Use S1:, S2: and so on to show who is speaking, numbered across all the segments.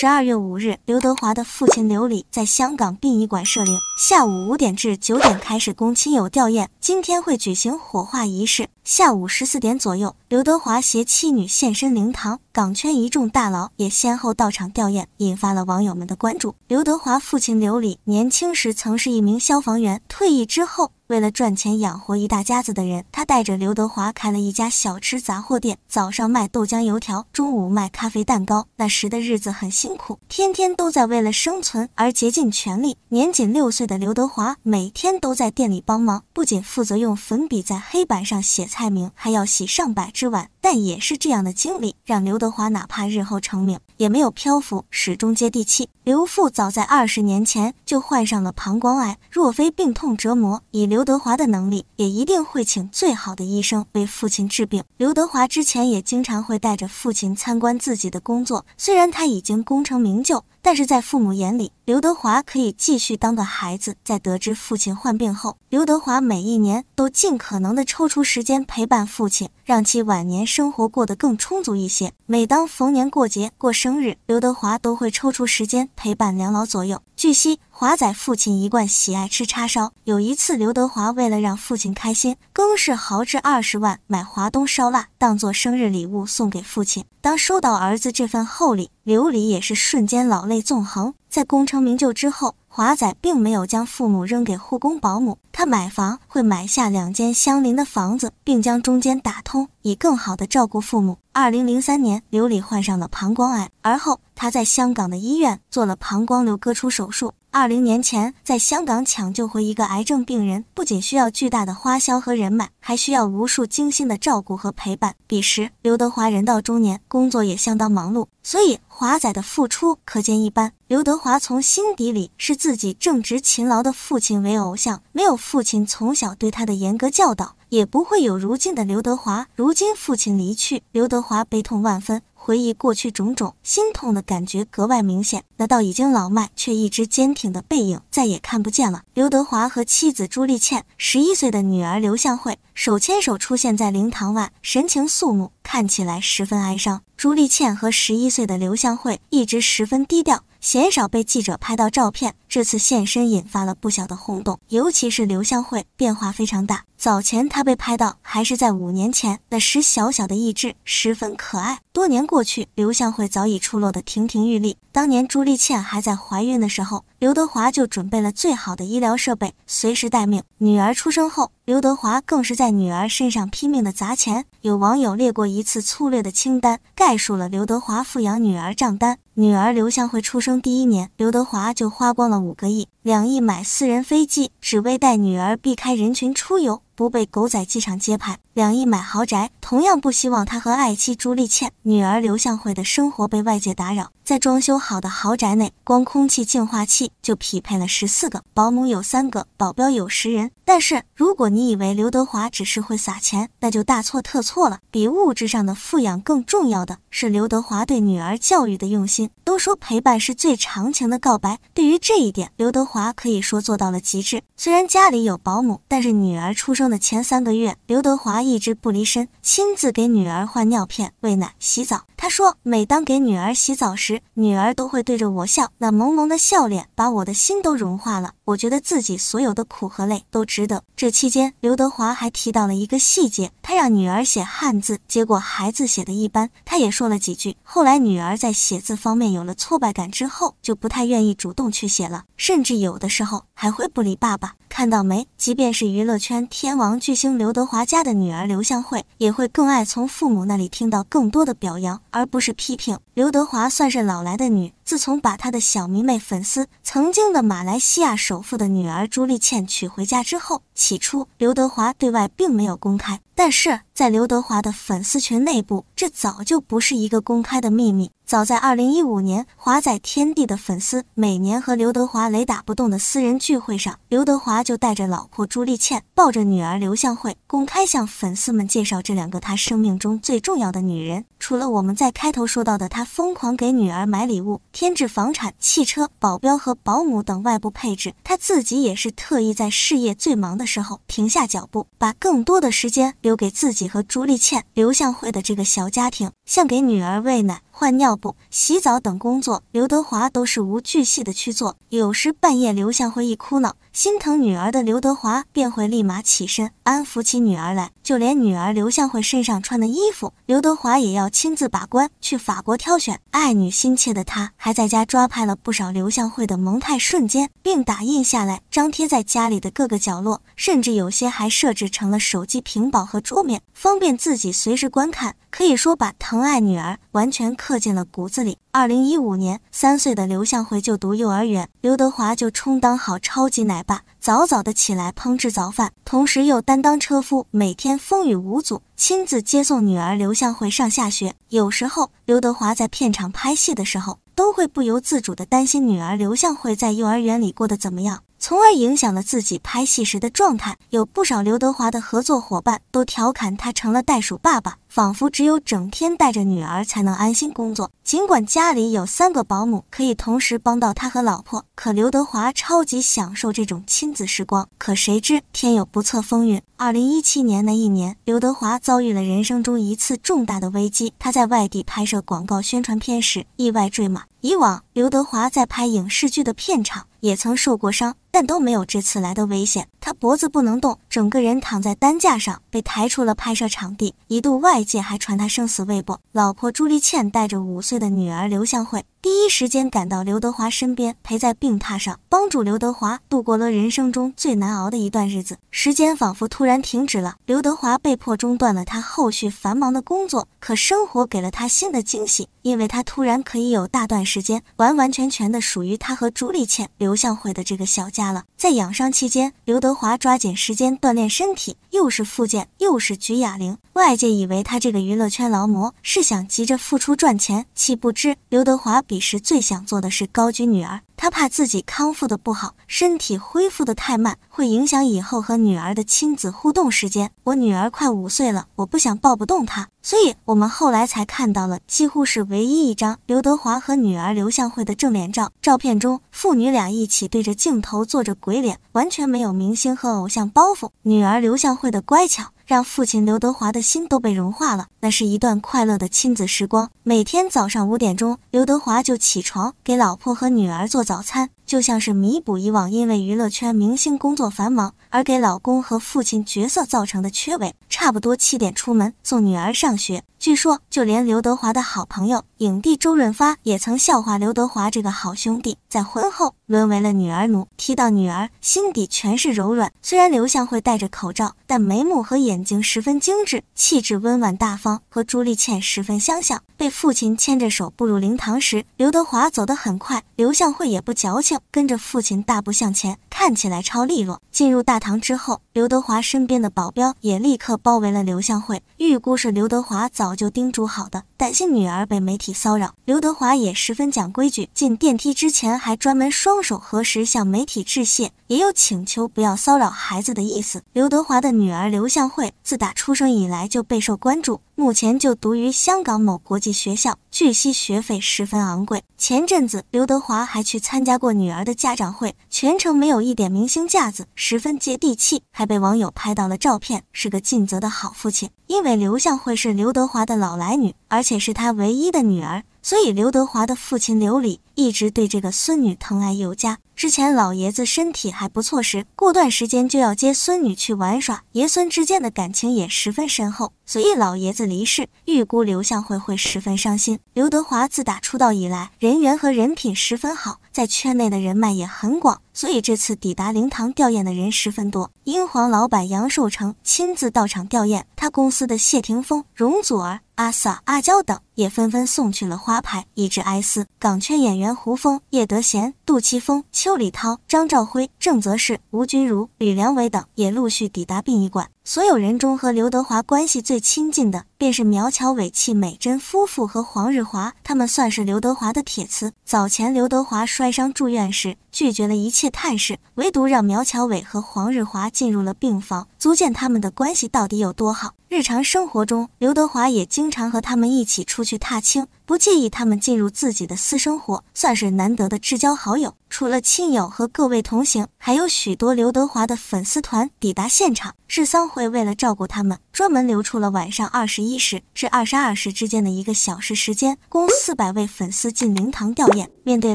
S1: 十二月五日，刘德华的父亲刘礼在香港殡仪馆设灵，下午五点至九点开始供亲友吊唁，今天会举行火化仪式。下午十四点左右，刘德华携妻女现身灵堂，港圈一众大佬也先后到场吊唁，引发了网友们的关注。刘德华父亲刘礼年轻时曾是一名消防员，退役之后，为了赚钱养活一大家子的人，他带着刘德华开了一家小吃杂货店，早上卖豆浆油条，中午卖咖啡蛋糕。那时的日子很辛苦，天天都在为了生存而竭尽全力。年仅六岁的刘德华每天都在店里帮忙，不仅负责用粉笔在黑板上写字。泰明还要洗上百只碗。但也是这样的经历，让刘德华哪怕日后成名，也没有漂浮，始终接地气。刘父早在二十年前就患上了膀胱癌，若非病痛折磨，以刘德华的能力，也一定会请最好的医生为父亲治病。刘德华之前也经常会带着父亲参观自己的工作，虽然他已经功成名就，但是在父母眼里，刘德华可以继续当个孩子。在得知父亲患病后，刘德华每一年都尽可能的抽出时间陪伴父亲，让其晚年生活过得更充足一些。每当逢年过节、过生日，刘德华都会抽出时间陪伴两老左右。据悉，华仔父亲一贯喜爱吃叉烧，有一次，刘德华为了让父亲开心，更是豪掷二十万买华东烧腊，当做生日礼物送给父亲。当收到儿子这份厚礼，刘礼也是瞬间老泪纵横。在功成名就之后，华仔并没有将父母扔给护工保姆，他买房会买下两间相邻的房子，并将中间打通。以更好的照顾父母。二零零三年，刘礼患上了膀胱癌，而后他在香港的医院做了膀胱瘤割除手术。二零年前，在香港抢救回一个癌症病人，不仅需要巨大的花销和人脉，还需要无数精心的照顾和陪伴。彼时，刘德华人到中年，工作也相当忙碌，所以华仔的付出可见一斑。刘德华从心底里视自己正直勤劳的父亲为偶像，没有父亲从小对他的严格教导。也不会有如今的刘德华。如今父亲离去，刘德华悲痛万分，回忆过去种种，心痛的感觉格外明显。那道已经老迈却一直坚挺的背影再也看不见了。刘德华和妻子朱丽倩、十一岁的女儿刘向蕙手牵手出现在灵堂外，神情肃穆，看起来十分哀伤。朱丽倩和十一岁的刘向蕙一直十分低调，鲜少被记者拍到照片。这次现身引发了不小的轰动，尤其是刘向蕙，变化非常大。早前，他被拍到还是在五年前，那时小小的意志十分可爱。多年过去，刘向蕙早已出落得亭亭玉立。当年朱丽倩还在怀孕的时候，刘德华就准备了最好的医疗设备，随时待命。女儿出生后，刘德华更是在女儿身上拼命的砸钱。有网友列过一次粗略的清单，概述了刘德华抚养女儿账单。女儿刘向蕙出生第一年，刘德华就花光了五个亿，两亿买私人飞机，只为带女儿避开人群出游。不被狗仔机场接拍，两亿买豪宅。同样不希望他和爱妻朱丽倩、女儿刘向慧的生活被外界打扰。在装修好的豪宅内，光空气净化器就匹配了十四个，保姆有三个，保镖有十人。但是如果你以为刘德华只是会撒钱，那就大错特错了。比物质上的富养更重要的是刘德华对女儿教育的用心。都说陪伴是最长情的告白，对于这一点，刘德华可以说做到了极致。虽然家里有保姆，但是女儿出生的前三个月，刘德华一直不离身。亲自给女儿换尿片、喂奶、洗澡。他说，每当给女儿洗澡时，女儿都会对着我笑，那萌萌的笑脸把我的心都融化了。我觉得自己所有的苦和累都值得。这期间，刘德华还提到了一个细节，他让女儿写汉字，结果孩子写的一般。他也说了几句。后来，女儿在写字方面有了挫败感之后，就不太愿意主动去写了，甚至有的时候还会不理爸爸。看到没？即便是娱乐圈天王巨星刘德华家的女儿刘向慧，也会。更爱从父母那里听到更多的表扬，而不是批评。刘德华算是老来的女，自从把他的小迷妹粉丝、曾经的马来西亚首富的女儿朱丽倩娶回家之后，起初刘德华对外并没有公开，但是。在刘德华的粉丝群内部，这早就不是一个公开的秘密。早在二零一五年，华仔天地的粉丝每年和刘德华雷打不动的私人聚会上，刘德华就带着老婆朱丽倩，抱着女儿刘向蕙，公开向粉丝们介绍这两个他生命中最重要的女人。除了我们在开头说到的他疯狂给女儿买礼物、添置房产、汽车、保镖和保姆等外部配置，他自己也是特意在事业最忙的时候停下脚步，把更多的时间留给自己。和朱丽倩、刘向辉的这个小家庭，像给女儿喂奶。换尿布、洗澡等工作，刘德华都事无巨细的去做。有时半夜刘向辉一哭闹，心疼女儿的刘德华便会立马起身安抚起女儿来。就连女儿刘向辉身上穿的衣服，刘德华也要亲自把关，去法国挑选。爱女心切的他还在家抓拍了不少刘向辉的萌态瞬间，并打印下来，张贴在家里的各个角落，甚至有些还设置成了手机屏保和桌面，方便自己随时观看。可以说，把疼爱女儿完全可。刻进了骨子里。二零一五年，三岁的刘向辉就读幼儿园，刘德华就充当好超级奶爸，早早的起来烹制早饭，同时又担当车夫，每天风雨无阻，亲自接送女儿刘向辉上下学。有时候，刘德华在片场拍戏的时候，都会不由自主的担心女儿刘向辉在幼儿园里过得怎么样。从而影响了自己拍戏时的状态。有不少刘德华的合作伙伴都调侃他成了袋鼠爸爸，仿佛只有整天带着女儿才能安心工作。尽管家里有三个保姆可以同时帮到他和老婆，可刘德华超级享受这种亲子时光。可谁知天有不测风云，二零一七年那一年，刘德华遭遇了人生中一次重大的危机。他在外地拍摄广告宣传片时意外坠马。以往刘德华在拍影视剧的片场也曾受过伤，但都没有这次来的危险。他脖子不能动，整个人躺在担架上被抬出了拍摄场地，一度外界还传他生死未卜。老婆朱丽倩带着五岁的女儿刘向蕙。第一时间赶到刘德华身边，陪在病榻上，帮助刘德华度过了人生中最难熬的一段日子。时间仿佛突然停止了，刘德华被迫中断了他后续繁忙的工作。可生活给了他新的惊喜，因为他突然可以有大段时间，完完全全的属于他和朱丽倩、刘向蕙的这个小家了。在养伤期间，刘德华抓紧时间锻炼身体，又是复健，又是举哑铃。外界以为他这个娱乐圈劳模是想急着复出赚钱，岂不知刘德华彼时最想做的是高举女儿。他怕自己康复的不好，身体恢复的太慢，会影响以后和女儿的亲子互动时间。我女儿快五岁了，我不想抱不动她，所以我们后来才看到了几乎是唯一一张刘德华和女儿刘向蕙的正脸照。照片中，父女俩一起对着镜头做着鬼脸，完全没有明星和偶像包袱。女儿刘向蕙的乖巧。让父亲刘德华的心都被融化了。那是一段快乐的亲子时光。每天早上五点钟，刘德华就起床给老婆和女儿做早餐，就像是弥补以往因为娱乐圈明星工作繁忙而给老公和父亲角色造成的缺位。差不多七点出门送女儿上学。据说，就连刘德华的好朋友影帝周润发也曾笑话刘德华这个好兄弟，在婚后沦为了女儿奴。提到女儿，心底全是柔软。虽然刘向慧戴着口罩，但眉目和眼睛十分精致，气质温婉大方，和朱丽倩十分相像。被父亲牵着手步入灵堂时，刘德华走得很快，刘向慧也不矫情，跟着父亲大步向前，看起来超利落。进入大堂之后，刘德华身边的保镖也立刻包围了刘向慧，预估是刘德华早。早就叮嘱好的，担心女儿被媒体骚扰。刘德华也十分讲规矩，进电梯之前还专门双手合十向媒体致谢，也有请求不要骚扰孩子的意思。刘德华的女儿刘向蕙自打出生以来就备受关注。目前就读于香港某国际学校，据悉学费十分昂贵。前阵子刘德华还去参加过女儿的家长会，全程没有一点明星架子，十分接地气，还被网友拍到了照片，是个尽责的好父亲。因为刘向蕙是刘德华的老来女，而且是他唯一的女儿，所以刘德华的父亲刘礼。一直对这个孙女疼爱有加。之前老爷子身体还不错时，过段时间就要接孙女去玩耍，爷孙之间的感情也十分深厚。所以老爷子离世，预估刘向慧会十分伤心。刘德华自打出道以来，人缘和人品十分好，在圈内的人脉也很广，所以这次抵达灵堂吊唁的人十分多。英皇老板杨受成亲自到场吊唁，他公司的谢霆锋、容祖儿、阿 sa、阿娇等也纷纷送去了花牌以致哀思。港圈演员。胡峰、叶德娴、杜琪峰、邱礼涛、张兆辉、郑泽世、吴君如、吕良伟等也陆续抵达殡仪馆。所有人中和刘德华关系最亲近的，便是苗侨伟、戚美珍夫妇和黄日华，他们算是刘德华的铁瓷。早前刘德华摔伤住院时，拒绝了一切探视，唯独让苗侨伟和黄日华进入了病房，足见他们的关系到底有多好。日常生活中，刘德华也经常和他们一起出去踏青，不介意他们进入自己的私生活，算是难得的至交好友。除了亲友和各位同行，还有许多刘德华的粉丝团抵达现场。是三会为了照顾他们，专门留出了晚上二十一时至二十二时之间的一个小时时间，供四百位粉丝进灵堂吊唁。面对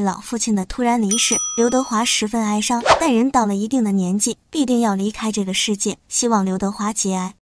S1: 老父亲的突然离世，刘德华十分哀伤。但人到了一定的年纪，必定要离开这个世界。希望刘德华节哀。